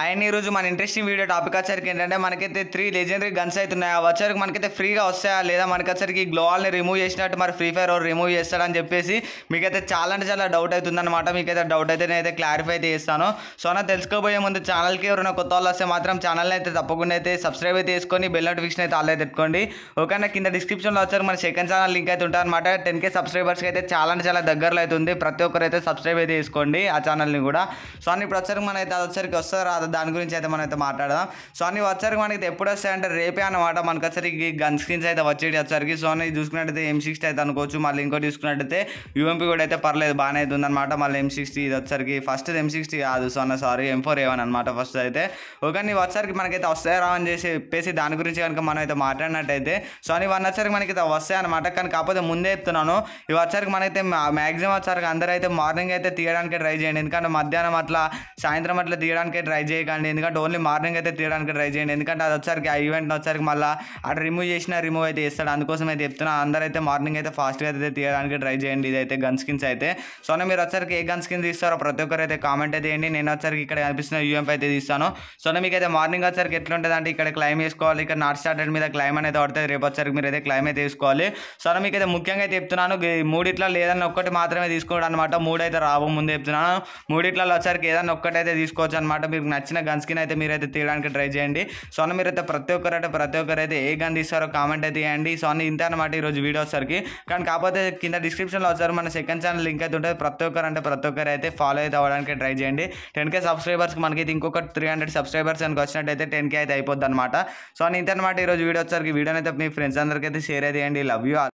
ఆయన ఈరోజు మన ఇంట్రెస్టింగ్ వీడియో టాపిక్ వచ్చరికి ఏంటంటే మనకైతే త్రీ లెజెండరీ గన్స్ అవుతున్నాయి ఆ వచ్చరికి మనకైతే ఫ్రీగా వస్తాయా లేదా మనకి వచ్చరికి గ్లోవాల్ని రిమూవ్ చేసినట్టు మరి ఫ్రీ ఫైర్ రిమూవ్ చేస్తాడని చెప్పేసి మీకైతే చాలా అంటే చాలా డౌట్ అవుతుంది అనమాట మీకైతే డౌట్ అయితే నేనైతే క్లారిఫై అయితే చేస్తాను సో నా తెలుసుకోబోయే ముందు ఛానల్కి ఎవరైనా కొత్త వాళ్ళు వస్తే మాత్రం ఛానల్ని అయితే తప్పకుండా అయితే సబ్స్క్రైబ్ అయితే చేసుకొని బెల్ నోటిఫికేషన్ అయితే ఆల్రెడీ అయితే పెట్టుకోండి ఓకేనా కింద డిస్క్రిప్షన్లో వచ్చారు మన సెకండ్ ఛానల్ లింక్ అయితే ఉంటుంది అనమాట టెన్ కే సబ్స్క్రైబర్స్కి అయితే చాలా అంటే చాలా దగ్గరలో అవుతుంది ప్రతి ఒక్కరైతే సబ్స్క్రైబ్ అయితే చేసుకోండి ఆ ఛానల్ని కూడా సో అని ఇప్పుడు వచ్చరికి మన అయితే వచ్చరికి వస్తారు కాదు దాని గురించి అయితే మనం అయితే మాట్లాడదాం సో అన్ని వచ్చరికి మనకి ఎప్పుడు వస్తాయి అంటే రేపే అనమాట మనకు వచ్చరికి గన్ స్క్రీన్స్ అయితే వచ్చేటి వచ్చరికి సో అన్ని చూసుకున్నట్టయితే ఎం సిక్స్టీ అయితే అనుకోవచ్చు మళ్ళీ ఇంకోటి చూసుకున్నట్టయితే యూఎంపీ కూడా అయితే పర్లేదు బాగానే అవుతుంది అనమాట మళ్ళీ ఎం సిక్స్టీ ఇది వచ్చరికి ఫస్ట్ ఎం సిక్స్టీ కాదు సో అన్న సారీ ఎం ఫోర్ ఏవన్ అనమాట ఫస్ట్ అయితే ఓకే నీ వచ్చరికి మనకైతే వస్తాయి రా అని చేసి చెప్పేసి దాని గురించి కనుక మనం అయితే మాట్లాడినట్టయితే సో అని వన్ వచ్చరికి మనకి అయితే వస్తాయి అనమాట కానీ కాకపోతే ముందే చెప్తున్నాను ఈ వచ్చరికి మనైతే మ్యాక్సిమం వచ్చరికి అందరూ అయితే మార్నింగ్ అయితే తీయడానికి ట్రై చేయండి ఎందుకంటే మధ్యాహ్నం అట్లా సాయంత్రం అట్లా తీయడానికి ట్రై చేయగాండి ఎందుకంటే ఓన్లీ మార్నింగ్ అయితే తీయడానికి ట్రై చేయండి ఎందుకంటే అది ఒకసారి ఆ ఈవెంట్ నాసారికి మళ్ళా అది రిమూవ్ చేసినా రిమూవ్ అయితే చేస్తారు అందుకోసమే చెప్తున్నా అందరైతే మార్నింగ్ అయితే ఫాస్ట్‌గా తీయడానికి ట్రై చేయండి ఇది అయితే గన్ స్కిన్స్ అయితే సోన మీరు ఒకసారి ఏ గన్ స్కిన్ దిస్తారో ప్రతి ఒక్కరైతే కామెంట్ చేయండి నేను ఒకసారి ఇక్కడ అనిపిస్తున్నా యుఎంపి అయితే ఇస్తాను సోన మీకైతే మార్నింగ్ ఒకసారి ఎట్లా ఉంటదంటే ఇక్కడ క్లైం చేసుకోవాలి ఇక్కడ నార్ స్టార్టెడ్ మీద క్లైం అనేది ఆడుతే రేపు ఒకసారి మీరైతే క్లైం అయితే తీసుకోవాలి సోన మీకైతే ముఖ్యంగా చెప్తున్నాను మూడుట్ల లేదన్న ఒక్కటి మాత్రమే తీసుకోవడన్నమాట మూడు అయితే రావు ముందు చెప్తున్నాను మూడుట్లల్లో ఒకసారి ఏదన్న ఒక్కటి అయితే తీసుకోవచ్చు అన్నమాట నచ్చిన గన్ స్కిన్ అయితే మీరైతే తీయడానికి ట్రై చేయండి సో అన్న మీరైతే ప్రతి ఒక్కరైతే ప్రతి ఒక్కరైతే ఏ గన్ తీస్తారో కామెంట్ అయితే ఇవ్వండి సో అన్న ఇంత అనమాట ఈరోజు వీడియో వచ్చరికి కానీ కాకపోతే కింద డిస్క్రిప్షన్లో వచ్చారు మన సెకండ్ ఛానల్ లింక్ అయితే ఉంటుంది ప్రతి ఒక్కరు అంటే ప్రతి ఒక్కరు అయితే ఫాలో అయితే అవ్వడానికి ట్రై చేయండి టెన్ కే సబ్స్క్రైబర్స్కి మనకైతే ఇంకొక త్రీ హండ్రెడ్ సబ్స్క్రైబర్స్ అని వచ్చినట్టయితే టెన్ కే అయితే అయిపోద్ది అనమాట సో అని ఇంత అనమాట ఈరోజు వీడియో వచ్చరికి వీడియో అయితే మీ ఫ్రెండ్స్ అందరికైతే షేర్ అయితే చేయండి లవ్ యూ